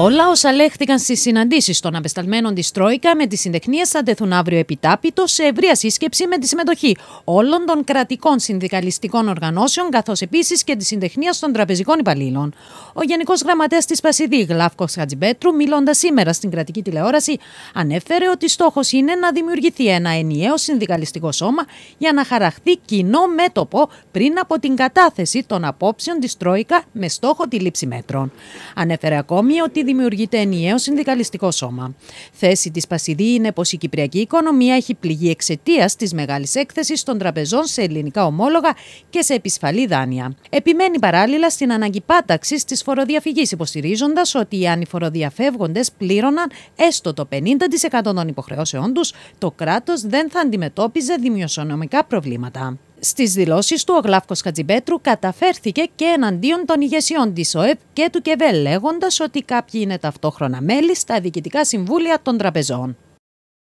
Όλα όσα λέχθηκαν στις συναντήσεις των απεσταλμένων της Τρόικα με τις συντεχνίες θα τεθούν αύριο επιτάπητο σε ευρεία σύσκεψη με τη συμμετοχή όλων των κρατικών συνδικαλιστικών οργανώσεων καθώς επίσης και της συντεχνίας των τραπεζικών υπαλλήλων. Ο Γενικός Γραμματέας της Πασιδή, Γλάφκος Χατζιμπέτρου, μιλώντας σήμερα στην κρατική τηλεόραση, ανέφερε ότι στόχος είναι να δημιουργηθεί ένα ενιαίο συνδικαλιστικό σώμα για να χαραχθεί κοινό μέτωπο πριν από την κατάθεση των απόψεων της Τρόικα με στόχο τη λήψη μέτρων. Ανέφερε ακόμη ότι δημιουργείται ενιαίος συνδικαλιστικό σώμα. Θέση της Πασιδή είναι πως η κυπριακή οικονομία έχει πληγεί εξαιτίας της μεγάλης έκθεσης των τραπεζών σε ελληνικά ομόλογα και σε επισφαλή δάνεια. Επιμένει παράλληλα στην ανάγκη πάταξης της φοροδιαφυγής, υποστηρίζοντας ότι οι ανηφοροδιαφεύγοντες πλήρωναν έστω το 50% των υποχρεώσεών τους, το κράτος δεν θα αντιμετώπιζε δημοσιονομικά προβλήματα. Στις δηλώσεις του, ο Γλάφκος Χατζιμπέτρου καταφέρθηκε και εναντίον των ηγεσιών της ΟΕΠ και του ΚΕΒΕ, λέγοντας ότι κάποιοι είναι ταυτόχρονα μέλη στα διοικητικά συμβούλια των τραπεζών.